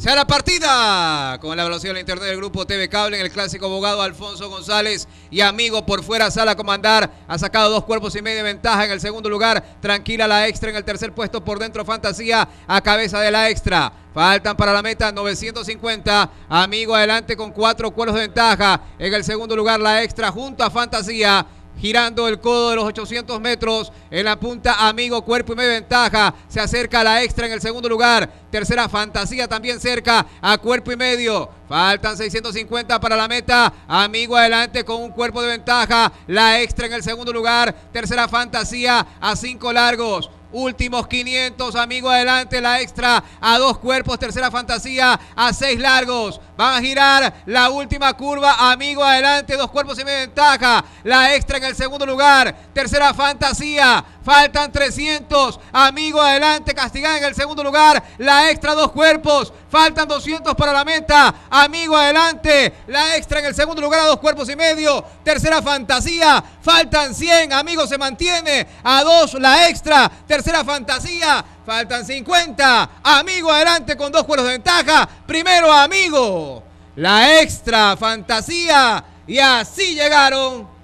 Se la partida con la velocidad del internet del grupo TV Cable en el clásico abogado Alfonso González y amigo por fuera sala comandar. Ha sacado dos cuerpos y medio de ventaja en el segundo lugar. Tranquila la extra en el tercer puesto por dentro. Fantasía a cabeza de la extra. Faltan para la meta 950. Amigo adelante con cuatro cuerpos de ventaja. En el segundo lugar la extra junto a Fantasía girando el codo de los 800 metros. En la punta, amigo, cuerpo y medio ventaja. Se acerca la extra en el segundo lugar. Tercera, fantasía también cerca a cuerpo y medio. Faltan 650 para la meta. Amigo adelante con un cuerpo de ventaja. La extra en el segundo lugar. Tercera, fantasía a cinco largos. Últimos 500, amigo adelante, la extra a dos cuerpos, tercera fantasía a seis largos. Van a girar la última curva. Amigo, adelante. Dos cuerpos y en ventaja. La extra en el segundo lugar. Tercera fantasía. Faltan 300. Amigo, adelante. Castigada en el segundo lugar. La extra, dos cuerpos. Faltan 200 para la meta. Amigo, adelante. La extra en el segundo lugar dos cuerpos y medio. Tercera fantasía. Faltan 100. Amigo, se mantiene a dos la extra. Tercera fantasía. Faltan 50. Amigo adelante con dos cueros de ventaja. Primero amigo. La extra fantasía. Y así llegaron